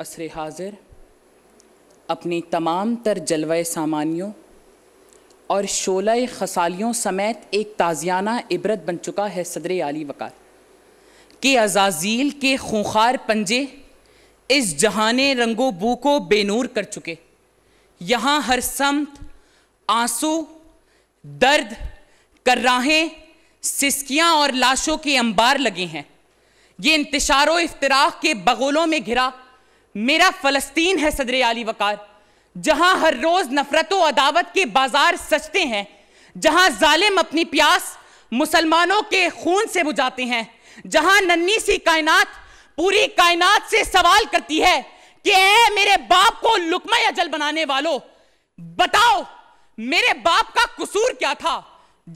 असर हाजिर अपनी तमाम तर जलवा सामानियों और शोला खसालियों समेत एक ताजियाना इबरत बन चुका है सदर आली वकार के अजाजील के खूंखार पंजे इस जहाने रंगो बू को बेनूर कर चुके यहाँ हर समत आंसू दर्द कर्राहें सिस्कियाँ और लाशों के अंबार लगे हैं ये इंतशार इफ्तराक के बगोलों में घिरा मेरा फलस्तीन है सदर आली वकार जहां हर रोज नफरत अदावत के बाजार सचते हैं जहां जालिम अपनी प्यास मुसलमानों के खून से बुझाते हैं जहां नन्नी सी कायनात पूरी कायनात से सवाल करती है कि ए मेरे बाप को लुकमा अजल बनाने वालों बताओ मेरे बाप का कसूर क्या था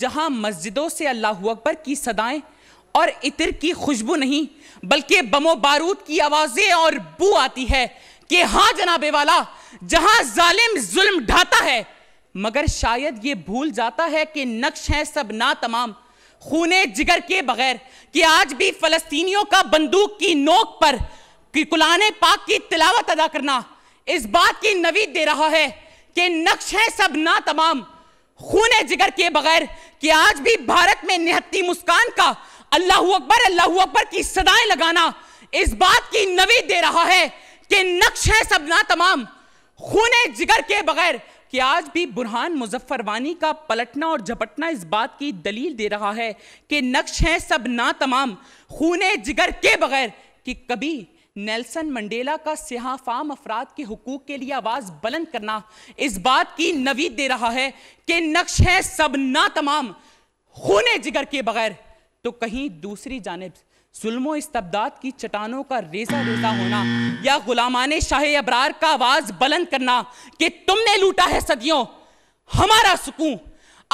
जहां मस्जिदों से अल्लाह अकबर की सदाएं और इतर की खुशबू नहीं बल्कि बमो बारूद की आवाजें और बू आती है कि हाँ जनाबे वाला जहां जालिम जुल्म ढाता है मगर शायद ये भूल जाता है कि नक्श है सब ना तमाम खूने जिगर के बगैर कि आज भी फलस्तीनियों का बंदूक की नोक पर कि कुलान पाक की तिलावत अदा करना इस बात की नवीद दे रहा है कि नक्श है सब ना तमाम खूने जिगर के बगैर कि आज भी भारत में निहत्ती मुस्कान का अल्लाह अकबर अल्लाह अकबर की सदाएं लगाना इस बात की नवीद दे रहा है कि नक्श है सब ना तमाम खून जिगर के बगैर कि आज भी बुरहान मुजफ्फर वानी का पलटना और झपटना इस बात की दलील दे रहा है कि नक्श है सब ना तमाम खून जिगर के बगैर कि कभी नेल्सन मंडेला का फाम अफराद के हकूक़ के लिए आवाज़ बुलंद करना इस बात की नवीद दे रहा है कि नक्श है सब ना तमाम खून जिगर के बगैर तो कहीं दूसरी जानब इस इस्तबदाद की चटानों का रेजा रेजा होना या गुलामाने शाह अबरार का आवाज बुलंद करना कि तुमने लूटा है सदियों हमारा सुकून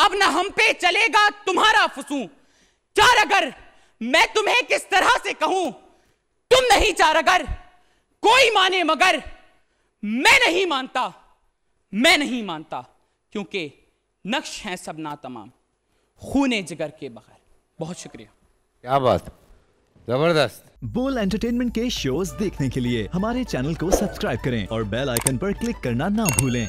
अब ना हम पे चलेगा तुम्हारा फसू चार अगर मैं तुम्हें किस तरह से कहूं तुम नहीं चार अगर कोई माने मगर मैं नहीं मानता मैं नहीं मानता क्योंकि नक्श हैं सब ना तमाम खूने जिगर के बगैर बहुत शुक्रिया क्या बात जबरदस्त बोल एंटरटेनमेंट के शोज देखने के लिए हमारे चैनल को सब्सक्राइब करें और बेल आइकन पर क्लिक करना ना भूलें